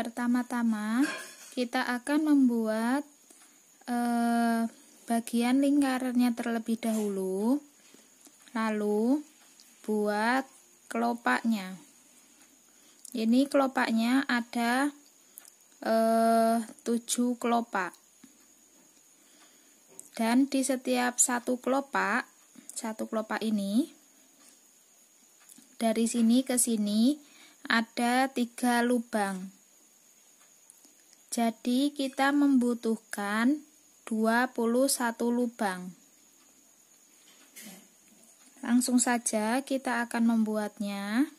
Pertama-tama, kita akan membuat eh, bagian lingkarannya terlebih dahulu, lalu buat kelopaknya. Ini kelopaknya ada eh, 7 kelopak. Dan di setiap satu kelopak, satu kelopak ini dari sini ke sini ada tiga lubang jadi kita membutuhkan 21 lubang. Langsung saja kita akan membuatnya.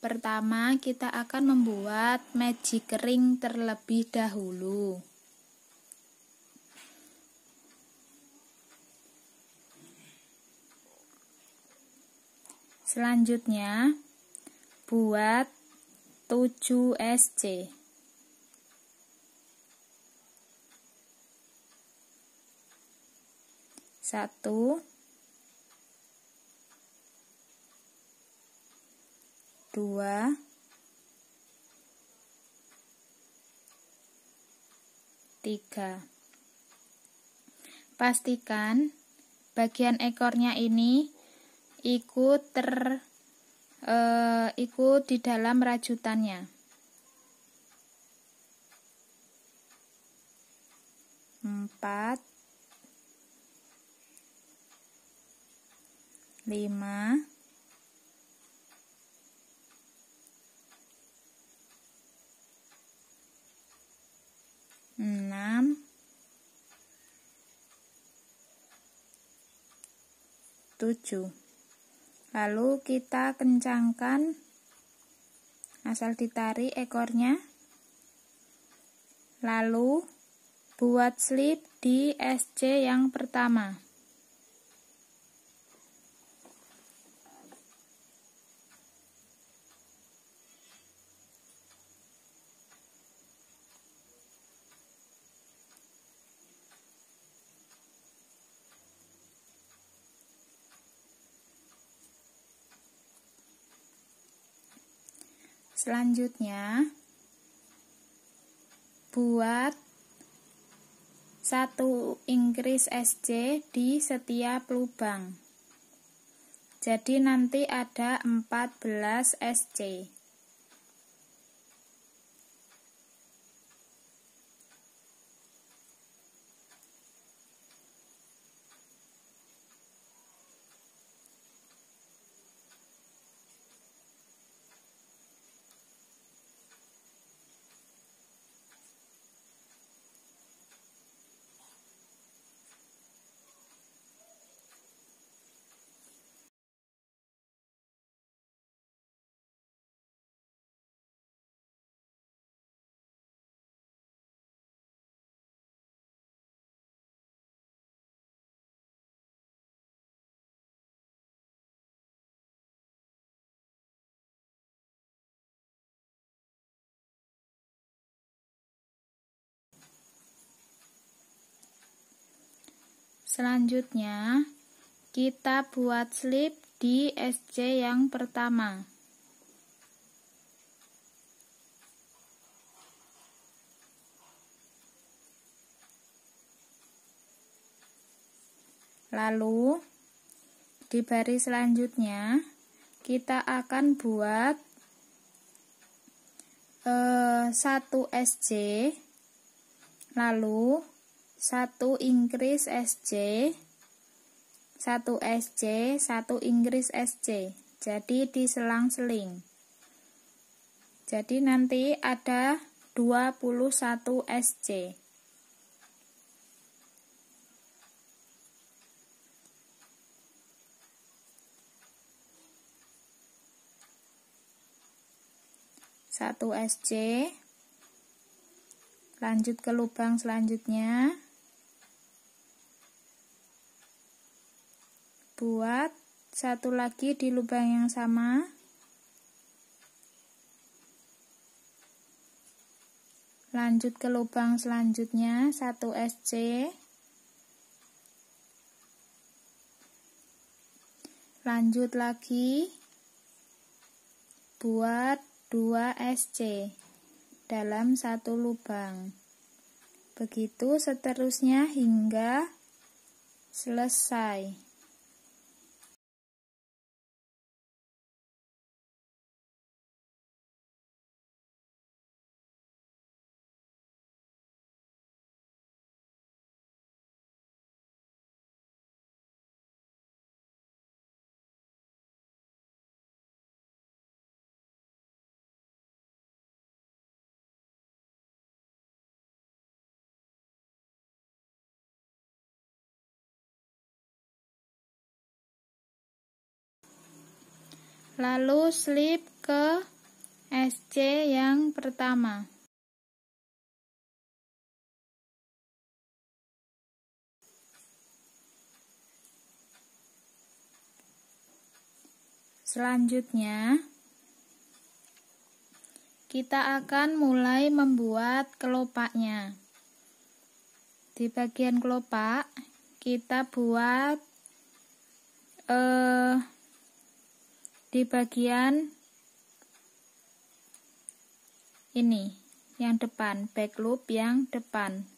Pertama, kita akan membuat magic ring terlebih dahulu. Selanjutnya, buat 7 SC. satu dua tiga pastikan bagian ekornya ini ikut ter e, ikut di dalam rajutannya empat 5 6 7 lalu kita kencangkan asal ditarik ekornya lalu buat slip di SC yang pertama Selanjutnya, buat satu Inggris SC di setiap lubang. Jadi nanti ada 14 SC. Selanjutnya, kita buat slip di SC yang pertama. Lalu, di baris selanjutnya, kita akan buat eh, satu 1 SC, lalu 1 Inggris SC 1 SC 1 Inggris SC jadi diselang-seling jadi nanti ada 21 SC satu SC lanjut ke lubang selanjutnya buat satu lagi di lubang yang sama lanjut ke lubang selanjutnya 1 SC lanjut lagi buat 2 SC dalam satu lubang begitu seterusnya hingga selesai lalu slip ke SC yang pertama. Selanjutnya, kita akan mulai membuat kelopaknya. Di bagian kelopak, kita buat eh di bagian ini yang depan back loop yang depan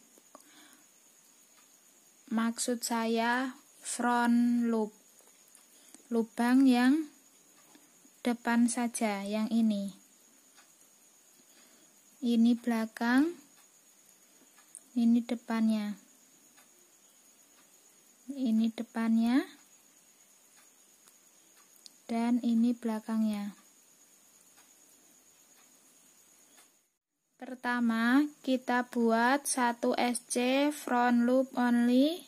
maksud saya front loop lubang yang depan saja yang ini ini belakang ini depannya ini depannya dan ini belakangnya. Pertama, kita buat satu SC front loop only.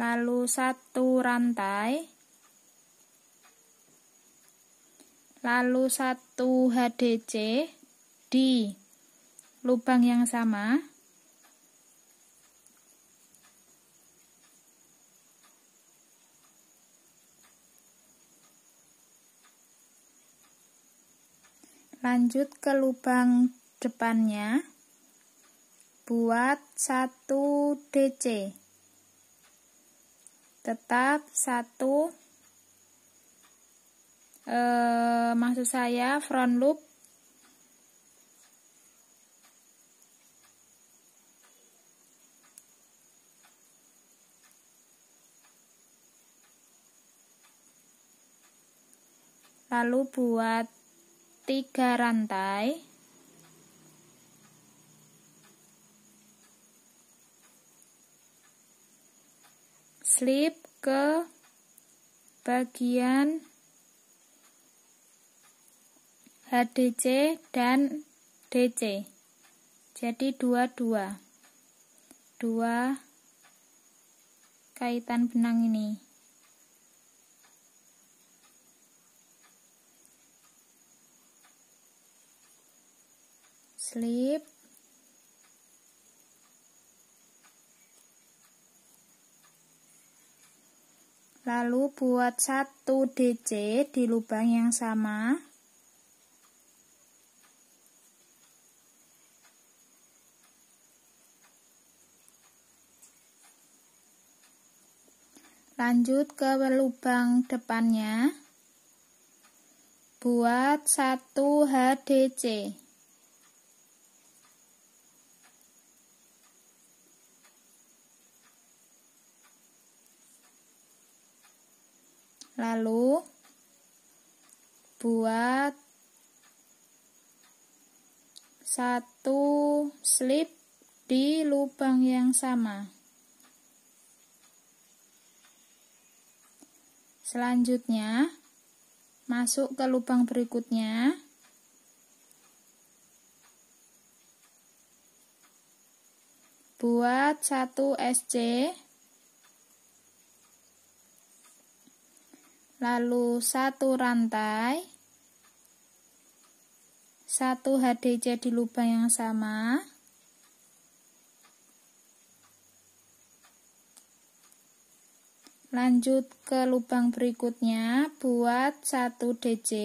Lalu satu rantai. Lalu satu HDC di lubang yang sama lanjut ke lubang depannya buat 1 DC tetap 1 eh, maksud saya front loop lalu buat tiga rantai slip ke bagian HDC dan DC jadi dua-dua dua kaitan benang ini Slip, Lalu buat satu DC di lubang yang sama. Lanjut ke lubang depannya. Buat satu HDC. Lalu buat satu slip di lubang yang sama. Selanjutnya, masuk ke lubang berikutnya. Buat satu SC lalu satu rantai satu HDC di lubang yang sama lanjut ke lubang berikutnya buat satu DC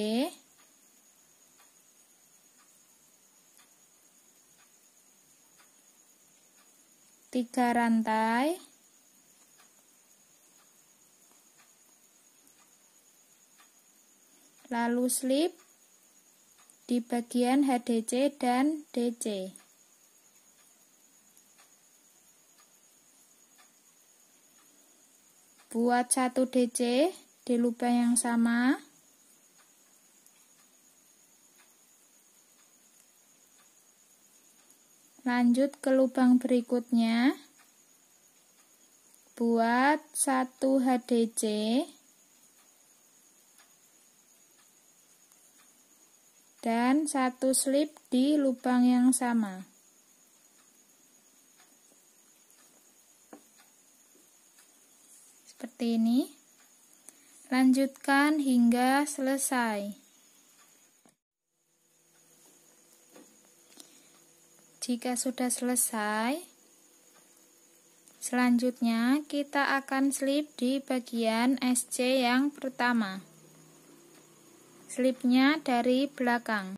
tiga rantai lalu slip di bagian HDC dan DC. Buat satu DC di lubang yang sama. Lanjut ke lubang berikutnya. Buat satu HDC. dan satu slip di lubang yang sama. Seperti ini. Lanjutkan hingga selesai. Jika sudah selesai, selanjutnya kita akan slip di bagian SC yang pertama. Slipnya dari belakang.